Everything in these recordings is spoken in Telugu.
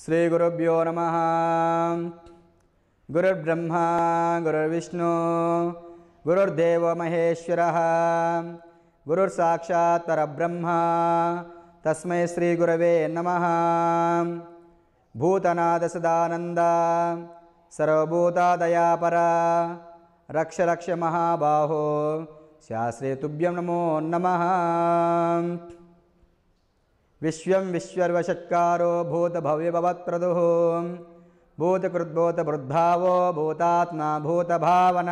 श्रीगुरुभ्यो नमः गुरुर्ब्रह्मा गुरुविष्णु गुरुर्देवोमहेश्वरः गुरुर्साक्षात् परब्रह्म तस्मै श्रीगुरवे नमः भूतनादसदानन्द सर्वभूतादयापरा रक्ष रक्ष महाबाहो तुभ्यं नमो नमः విశ్వం విశ్వర్వశత్కారో భూత భవ్యభవత్ప్రదుః భూతకృద్భూత భృద్భావో భూతాత్మ భూతభావన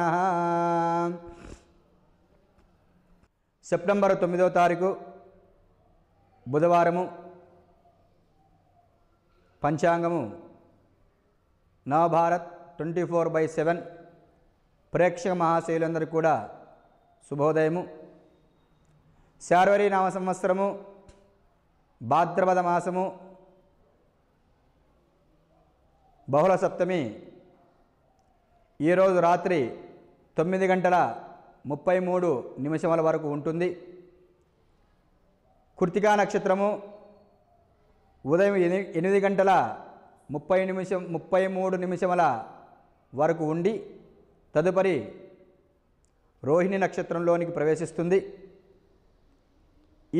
సెప్టెంబర్ తొమ్మిదో తారీఖు బుధవారము పంచాంగము Navbharat twenty four by seven ప్రేక్షక మహాశైలందరికీ కూడా శుభోదయము శార్వరి నవ సంవత్సరము భాద్రపద మాసము బహుళ సప్తమి ఈరోజు రాత్రి తొమ్మిది గంటల ముప్పై మూడు నిమిషముల వరకు ఉంటుంది కృతికా నక్షత్రము ఉదయం ఎనిమిది గంటల ముప్పై నిమిషం ముప్పై మూడు నిమిషముల వరకు ఉండి తదుపరి రోహిణి నక్షత్రంలోనికి ప్రవేశిస్తుంది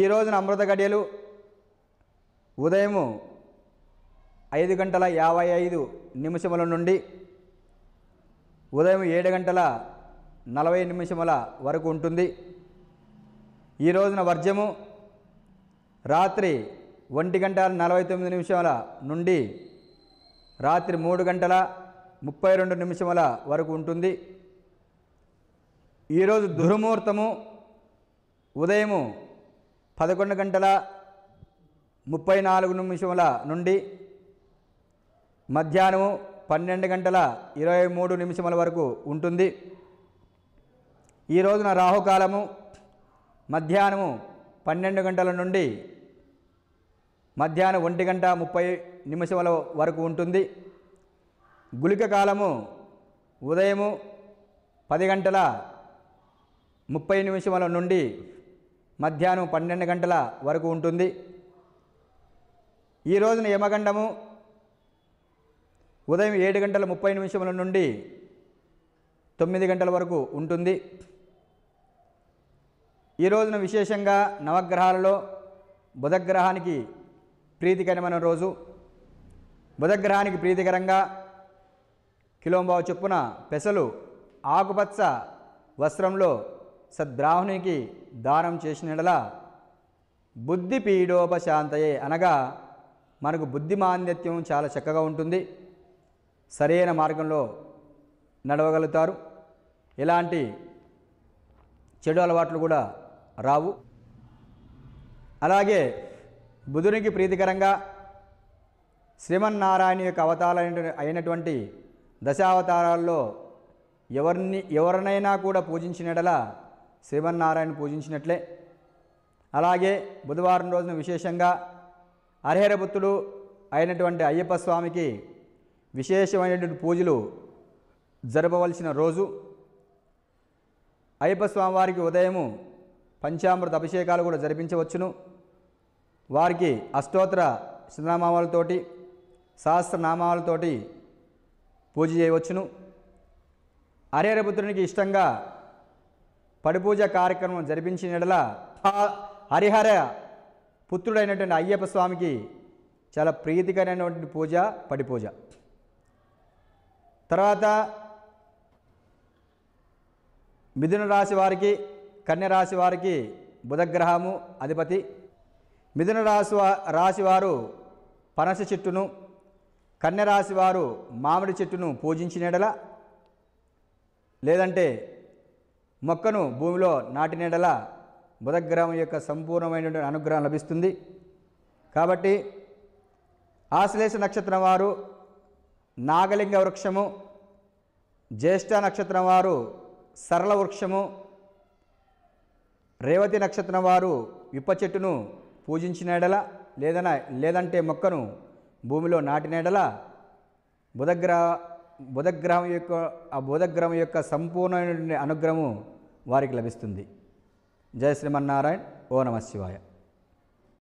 ఈ రోజున అమృత గడియలు ఉదయము ఐదు గంటల యాభై ఐదు నిమిషముల నుండి ఉదయం ఏడు గంటల నలభై నిమిషముల వరకు ఉంటుంది ఈ రోజున వర్జము రాత్రి ఒంటి గంట నలభై తొమ్మిది నిమిషముల నుండి రాత్రి మూడు గంటల ముప్పై రెండు నిమిషముల వరకు ఉంటుంది ఈరోజు దుర్ముహూర్తము ఉదయము పదకొండు గంటల ముప్పై నాలుగు నిమిషముల నుండి మధ్యాహ్నం పన్నెండు గంటల ఇరవై మూడు నిమిషముల వరకు ఉంటుంది ఈ రోజున రాహుకాలము మధ్యాహ్నము పన్నెండు గంటల నుండి మధ్యాహ్నం ఒంటి గంట ముప్పై నిమిషముల వరకు ఉంటుంది గుళిక కాలము ఉదయము పది గంటల ముప్పై నిమిషముల నుండి మధ్యాహ్నం పన్నెండు గంటల వరకు ఉంటుంది ఈ రోజున యమగండము ఉదయం ఏడు గంటల ముప్పై నిమిషముల నుండి తొమ్మిది గంటల వరకు ఉంటుంది ఈ రోజున విశేషంగా నవగ్రహాలలో బుధగ్రహానికి ప్రీతికరమైన రోజు బుధగ్రహానికి ప్రీతికరంగా కిలోంబావు చొప్పున పెసలు ఆకుపచ్చ వస్త్రంలో సద్బ్రాహ్మణికి దానం చేసినలా బుద్ధి పీడోపశాంతయే అనగా మనకు బుద్ధి మాంద్యత్యం చాలా చక్కగా ఉంటుంది సరైన మార్గంలో నడవగలుగుతారు ఎలాంటి చెడు అలవాట్లు కూడా రావు అలాగే బుధునికి ప్రీతికరంగా శ్రీమన్నారాయణ యొక్క అవతారాలు అయినటువంటి దశావతారాల్లో ఎవరిని ఎవరినైనా కూడా పూజించినడలా శ్రీమన్నారాయణ పూజించినట్లే అలాగే బుధవారం రోజున విశేషంగా అర్హరభుత్తుడు అయినటువంటి అయ్యప్ప స్వామికి విశేషమైనటువంటి పూజలు జరపవలసిన రోజు అయ్యప్ప స్వామివారికి ఉదయము పంచామృత అభిషేకాలు కూడా జరిపించవచ్చును వారికి అష్టోత్తర శనామాలతోటి సహస్రనామాలతోటి పూజ చేయవచ్చును హరిహరపుత్రునికి ఇష్టంగా పడిపూజ కార్యక్రమం జరిపించిన హరిహర పుత్రుడైనటువంటి అయ్యప్ప స్వామికి చాలా ప్రీతికరమైనటువంటి పూజ పడి పూజ తర్వాత మిథున రాశి వారికి కన్యరాశి వారికి బుధగ్రహము అధిపతి మిథున రాశి రాశి వారు పనస చెట్టును రాశి వారు మామిడి చెట్టును పూజించినడల లేదంటే మొక్కను భూమిలో నాటినడల బుధగ్రహం యొక్క సంపూర్ణమైనటువంటి అనుగ్రహం లభిస్తుంది కాబట్టి ఆశ్లేష నక్షత్రం వారు నాగలింగ వృక్షము జ్యేష్ఠ నక్షత్రం వారు సరళ వృక్షము రేవతి నక్షత్రం వారు విప్ప చెట్టును పూజించినడల లేదన లేదంటే మొక్కను భూమిలో నాటినడల బుధగ్రహ బుధగ్రహం యొక్క ఆ బుధగ్రహం యొక్క సంపూర్ణమైనటువంటి అనుగ్రహము వారికి లభిస్తుంది జయ శ్రీమన్నారాయణ ఓ నమ శివాయ